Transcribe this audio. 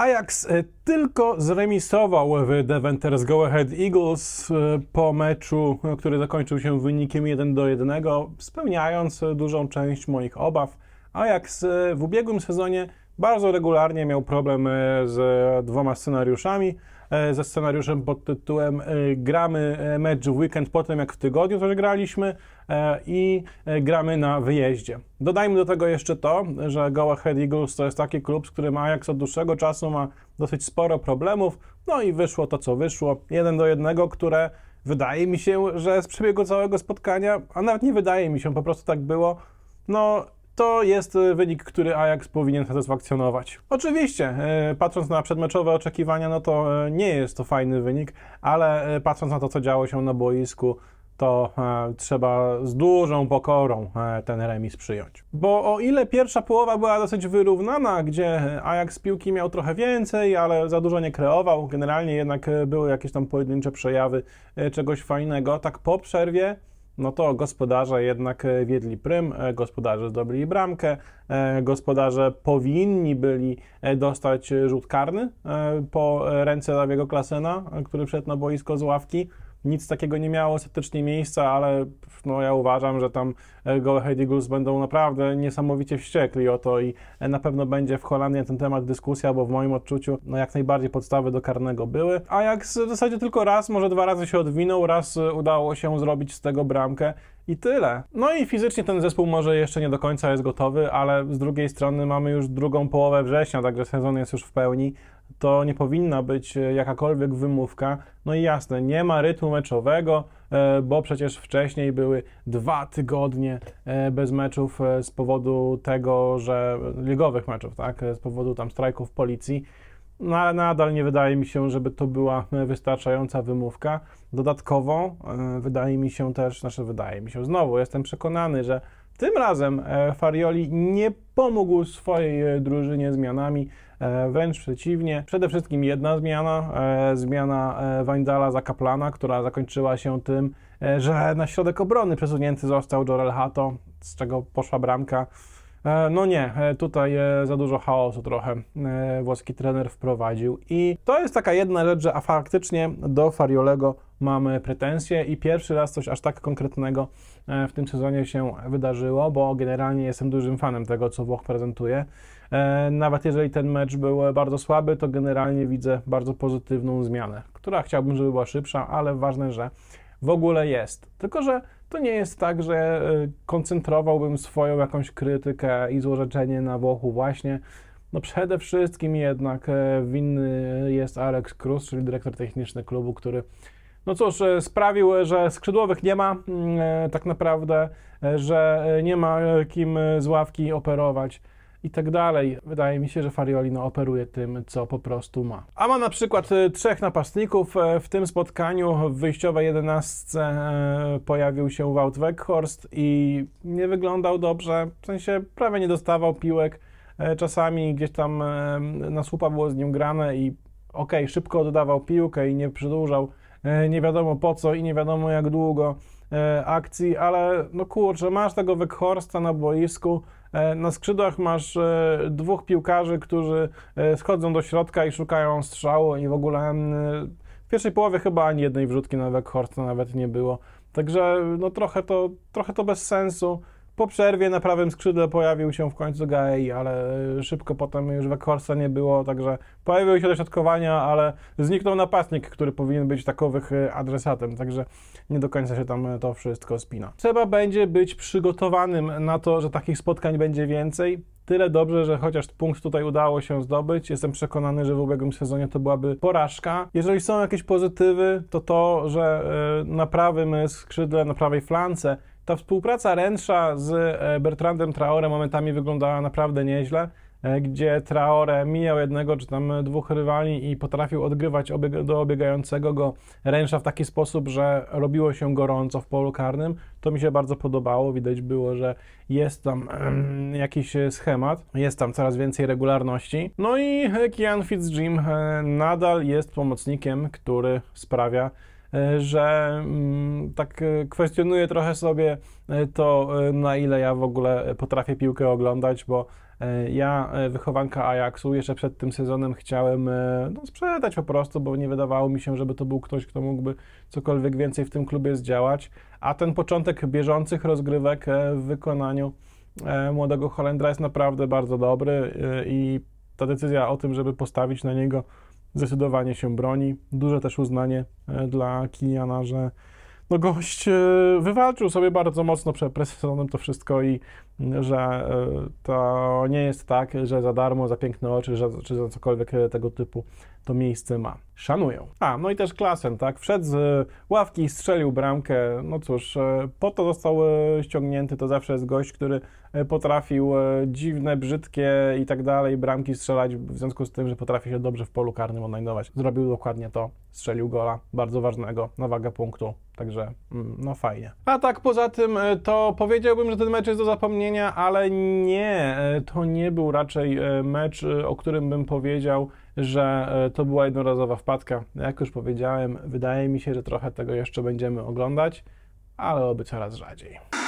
Ajax e, tylko zremisował w Deventers Go Ahead Eagles e, po meczu, e, który zakończył się wynikiem 1 do 1, spełniając dużą część moich obaw. Ajax w ubiegłym sezonie bardzo regularnie miał problem z dwoma scenariuszami. E, ze scenariuszem pod tytułem e, gramy e, mecz w weekend po tym jak w tygodniu też graliśmy i gramy na wyjeździe. Dodajmy do tego jeszcze to, że Go Ahead Eagles to jest taki klub, z którym Ajax od dłuższego czasu ma dosyć sporo problemów, no i wyszło to co wyszło, jeden do jednego, które wydaje mi się, że z przebiegu całego spotkania, a nawet nie wydaje mi się, po prostu tak było, no to jest e, wynik, który Ajax powinien satysfakcjonować. Oczywiście, e, patrząc na przedmeczowe oczekiwania, no to e, nie jest to fajny wynik, ale patrząc na to, co działo się na boisku, to trzeba z dużą pokorą ten remis przyjąć. Bo o ile pierwsza połowa była dosyć wyrównana, gdzie Ajax piłki miał trochę więcej, ale za dużo nie kreował, generalnie jednak były jakieś tam pojedyncze przejawy czegoś fajnego, tak po przerwie no to gospodarze jednak e, wiedli prym, e, gospodarze zdobyli bramkę, e, gospodarze powinni byli dostać rzut karny po ręce Dawiego Klasena, który wszedł na boisko z ławki nic takiego nie miało ostatecznie miejsca, ale no, ja uważam, że tam e, Go Eagles będą naprawdę niesamowicie wściekli o to i e, na pewno będzie w Holandii na ten temat dyskusja, bo w moim odczuciu no, jak najbardziej podstawy do karnego były. A jak w zasadzie tylko raz, może dwa razy się odwinął, raz e, udało się zrobić z tego bramkę i tyle. No i fizycznie ten zespół może jeszcze nie do końca jest gotowy, ale z drugiej strony mamy już drugą połowę września, także sezon jest już w pełni to nie powinna być e, jakakolwiek wymówka. No i jasne, nie ma rytmu meczowego, e, bo przecież wcześniej były dwa tygodnie e, bez meczów z powodu tego, że ligowych meczów, tak, z powodu tam strajków policji. No ale nadal nie wydaje mi się, żeby to była wystarczająca wymówka. Dodatkowo wydaje mi się też, znaczy wydaje mi się, znowu jestem przekonany, że tym razem e, Farioli nie pomógł swojej e, drużynie zmianami, e, wręcz przeciwnie. Przede wszystkim jedna zmiana, zmiana Wajndala za Kaplana, która zakończyła się tym, że na środek obrony przesunięty został Jorel Hato, z czego poszła bramka. E, no nie, e, tutaj e, za dużo chaosu trochę włoski trener wprowadził. I to jest taka jedna rzecz, że a faktycznie do Fariolego mamy pretensje i pierwszy raz coś aż tak konkretnego w tym sezonie się wydarzyło, bo generalnie jestem dużym fanem tego, co Włoch prezentuje. Nawet jeżeli ten mecz był bardzo słaby, to generalnie widzę bardzo pozytywną zmianę, która chciałbym, żeby była szybsza, ale ważne, że w ogóle jest. Tylko, że to nie jest tak, że e, koncentrowałbym swoją jakąś krytykę i złorzeczenie na Włochu właśnie. No przede wszystkim jednak e, winny jest Alex Cruz, czyli dyrektor techniczny klubu, który no cóż, e, sprawił, że skrzydłowych nie ma mm, tak naprawdę, że nie ma kim z ławki operować i tak dalej. Wydaje mi się, że Fariolino operuje tym, co po prostu ma. A ma na przykład e, trzech napastników. E, w tym spotkaniu w wyjściowej jedenastce e, pojawił się Wout Weghorst i nie wyglądał dobrze, w sensie prawie nie dostawał piłek. Czasami gdzieś tam na słupa było z nim grane i ok, szybko oddawał piłkę i nie przedłużał nie wiadomo po co i nie wiadomo jak długo. E, akcji, ale no kurczę, masz tego Weghorsta na boisku, e, na skrzydłach masz e, dwóch piłkarzy, którzy schodzą do środka i szukają strzału i w ogóle w pierwszej połowie chyba ani jednej wrzutki na Weghorsta nawet nie było. Także no trochę to, trochę to bez sensu. Po przerwie na prawym skrzydle pojawił się w końcu Gay, ale szybko potem już Weghorsta nie było, także pojawiły się dośrodkowania, ale zniknął napastnik, który powinien być takowych e, adresatem, także nie do końca się tam e, to wszystko spina. Trzeba będzie być przygotowanym na to, że takich spotkań będzie więcej. Tyle dobrze, że chociaż punkt tutaj udało się zdobyć. Jestem przekonany, że w ubiegłym sezonie to byłaby porażka. Jeżeli są jakieś pozytywy, to to, że e, na prawym skrzydle, na prawej flance ta współpraca ręcza z e, Bertrandem Traore momentami wyglądała naprawdę nieźle, e, gdzie Traore mijał jednego czy tam dwóch rywali i potrafił odgrywać obieg do obiegającego go ręcza w taki sposób, że robiło się gorąco w polu karnym. To mi się bardzo podobało. Widać było, że jest tam em, jakiś schemat, jest tam coraz więcej regularności. No i Kian Fitzjim e, nadal jest pomocnikiem, który sprawia E, że mm, tak e, kwestionuję trochę sobie e, to, na ile ja w ogóle potrafię piłkę oglądać, bo ja, wychowanka Ajaxu, jeszcze przed tym sezonem chciałem no, sprzedać po prostu, bo nie wydawało mi się, żeby to był ktoś, kto mógłby cokolwiek więcej w tym klubie zdziałać. A ten początek bieżących rozgrywek w wykonaniu młodego Holendra jest naprawdę bardzo dobry i ta decyzja o tym, żeby postawić na niego zdecydowanie się broni. Duże też uznanie e, dla Kiliana, że no gość e, wywalczył sobie bardzo mocno przed presezonem to wszystko i mm, że e, to nie jest tak, że za darmo, za piękne oczy, że, czy za cokolwiek e, tego typu to miejsce ma. Szanują. A, no i też Klasen, tak? Wszedł z ławki, strzelił bramkę. No cóż, po to został ściągnięty. To zawsze jest gość, który potrafił dziwne, brzydkie i tak dalej bramki strzelać, w związku z tym, że potrafi się dobrze w polu karnym odnajdować. Zrobił dokładnie to. Strzelił gola, bardzo ważnego, na wagę punktu Także mm, no fajnie. A tak poza tym e, to powiedziałbym, że ten mecz jest do zapomnienia, ale nie, e, to nie był raczej e, mecz, o którym bym powiedział, że to była jednorazowa wpadka. Jak już powiedziałem, wydaje mi się, że trochę tego jeszcze będziemy oglądać, ale oby coraz rzadziej.